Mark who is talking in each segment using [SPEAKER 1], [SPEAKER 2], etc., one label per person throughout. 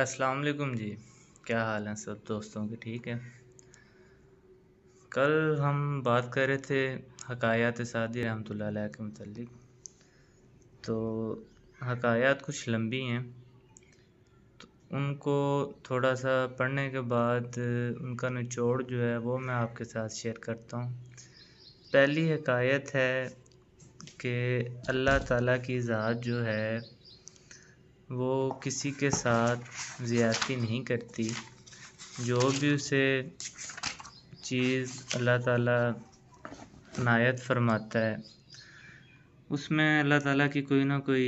[SPEAKER 1] अस्सलाम वालेकुम जी क्या हाल है सब दोस्तों के ठीक है कल हम बात कर रहे थे हकायात सादी रहमतुल्लाह के मतलब तो हकायात कुछ लंबी हैं तो उनको थोड़ा सा पढ़ने के बाद उनका निचोड़ जो है वो मैं आपके साथ शेयर करता हूँ पहली हकायत है कि अल्लाह ताला की ज़ात जो है वो किसी के साथ ज़्यादती नहीं करती जो भी उसे चीज़ अल्लाह ताला नायत फरमाता है उसमें अल्लाह ताला की कोई ना कोई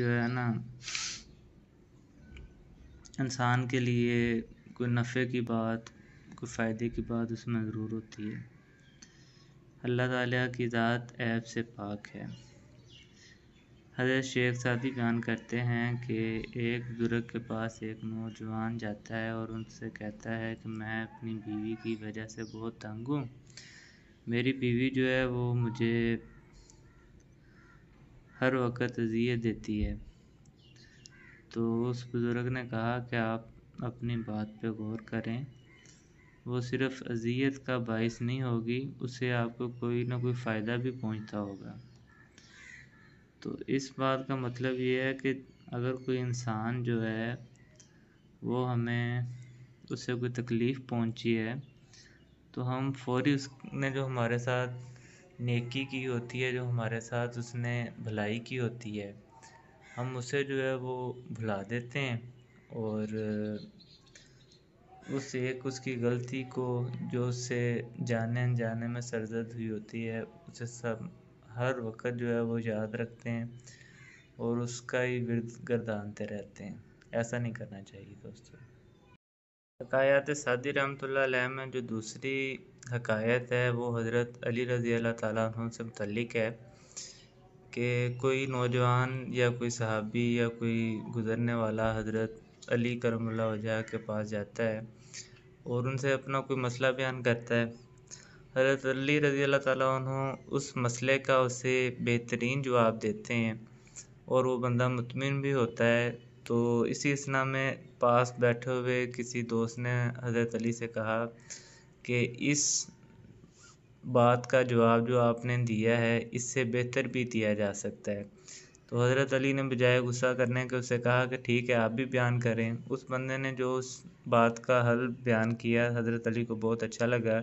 [SPEAKER 1] जो है ना इंसान के लिए कोई नफ़े की बात कोई फ़ायदे की बात उसमें ज़रूर होती है अल्लाह ताला की ज़ात ऐब से पाक है हज़रत शेख सादी बयान करते हैं कि एक बुज़ुर्ग के पास एक नौजवान जाता है और उनसे कहता है कि मैं अपनी बीवी की वजह से बहुत तंग हूँ मेरी बीवी जो है वो मुझे हर वक्त अजियत देती है तो उस बुज़ुर्ग ने कहा कि आप अपनी बात पे गौर करें वो सिर्फ़ अजियत का बाइस नहीं होगी उसे आपको कोई ना कोई फ़ायदा भी पहुंचता होगा तो इस बात का मतलब ये है कि अगर कोई इंसान जो है वो हमें उससे कोई तकलीफ़ पहुंची है तो हम फौरी उसने जो हमारे साथ नेकी की होती है जो हमारे साथ उसने भलाई की होती है हम उसे जो है वो भुला देते हैं और उस एक उसकी गलती को जो उससे जाने अनजाने में सरजद हुई होती है उसे सब हर वक्त जो है वो याद रखते हैं और उसका ही गर्द गर्दानते रहते हैं ऐसा नहीं करना चाहिए दोस्तों हकायात सादी रहमत में जो दूसरी हकायत है वो हज़रत अली रज़ी अल्लाह तुम से मतलक है कि कोई नौजवान या कोई सहाबी या कोई गुज़रने वाला हज़रत अली करमल वजह के पास जाता है और उनसे अपना कोई मसला बयान करता है हज़रत अली रज़ी अल्लाह ताला उस मसले का उसे बेहतरीन जवाब देते हैं और वो बंदा मुतमिन भी होता है तो इसी इसना में पास बैठे हुए किसी दोस्त ने हज़रत अली से कहा कि इस बात का जवाब जो आपने दिया है इससे बेहतर भी दिया जा सकता है तो हज़रत अली ने बजाय गुस्सा करने के उसे कहा कि ठीक है आप भी बयान करें उस बंदे ने जो उस बात का हल बयान किया हज़रत अली को बहुत अच्छा लगा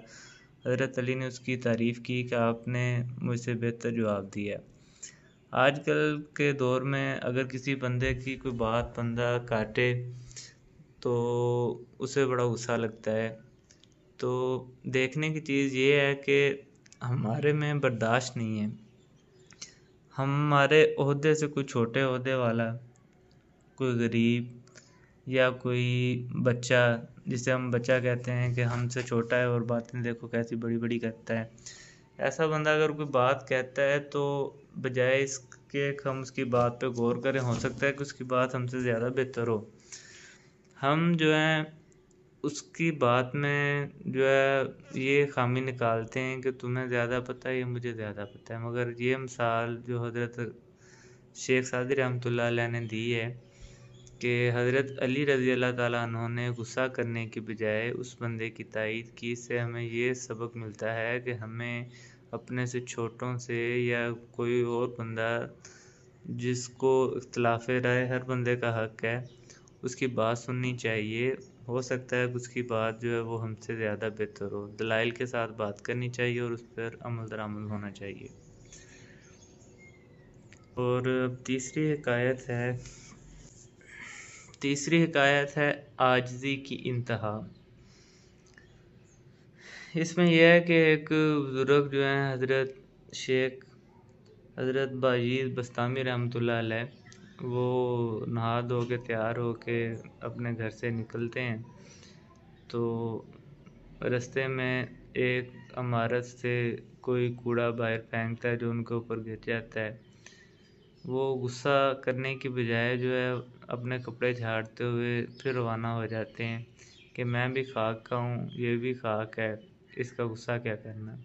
[SPEAKER 1] हज़रत अली ने उसकी तारीफ़ की कि आपने मुझसे बेहतर जवाब दिया आजकल के दौर में अगर किसी बंदे की कोई बात बंदा काटे तो उसे बड़ा गुस्सा लगता है तो देखने की चीज़ ये है कि हमारे में बर्दाश्त नहीं है हमारे अहदे से कोई छोटे अहदे वाला कोई गरीब या कोई बच्चा जिसे हम बच्चा कहते हैं कि हमसे छोटा है और बातें देखो कैसी बड़ी बड़ी करता है ऐसा बंदा अगर कोई बात कहता है तो बजाय इसके हम उसकी बात पे गौर करें हो सकता है कि उसकी बात हमसे ज़्यादा बेहतर हो हम जो है उसकी बात में जो है ये खामी निकालते हैं कि तुम्हें ज़्यादा पता है या मुझे ज़्यादा पता है मगर ये मिसाल जो हजरत शेख सादिर रहमत ने दी है कि हज़रत अली रज़ी अल्लाह ताला ने गुस्सा करने के बजाय उस बंदे की तायद की इससे हमें ये सबक मिलता है कि हमें अपने से छोटों से या कोई और बंदा जिसको इख्तलाफ राय हर बंदे का हक है उसकी बात सुननी चाहिए हो सकता है उसकी बात जो है वो हमसे ज़्यादा बेहतर हो दलाइल के साथ बात करनी चाहिए और उस पर अमल दरामल होना चाहिए और तीसरी एक आयत है तीसरी हकायत है आजजी की इंतहा इसमें यह है कि एक बुज़ुर्ग जो हैं हज़रत शेख हज़रत बाजीद बस्तामी रहमत वो नहा धो के तैयार हो के अपने घर से निकलते हैं तो रस्ते में एक इमारत से कोई कूड़ा बाहर फेंकता है जो उनके ऊपर गिर जाता है वो गुस्सा करने की बजाय जो है अपने कपड़े झाड़ते हुए फिर रवाना हो जाते हैं कि मैं भी खाक का हूँ ये भी खाक है इसका गुस्सा क्या करना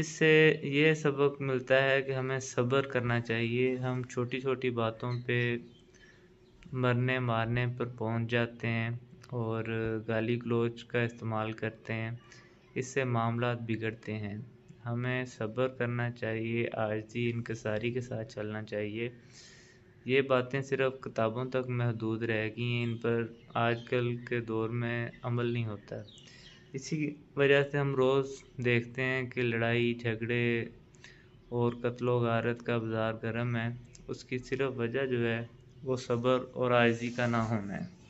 [SPEAKER 1] इससे ये सबक मिलता है कि हमें सब्र करना चाहिए हम छोटी छोटी बातों पे मरने मारने पर पहुंच जाते हैं और गाली गलोच का इस्तेमाल करते हैं इससे मामला बिगड़ते हैं हमें सब्र करना चाहिए आजी इनकसारी के साथ चलना चाहिए ये बातें सिर्फ़ किताबों तक महदूद रह गई हैं इन पर आजकल के दौर में अमल नहीं होता इसी वजह से हम रोज़ देखते हैं कि लड़ाई झगड़े और कत्लो गारत का बाज़ार गर्म है उसकी सिर्फ वजह जो है वो सब्र और आजी का ना होना है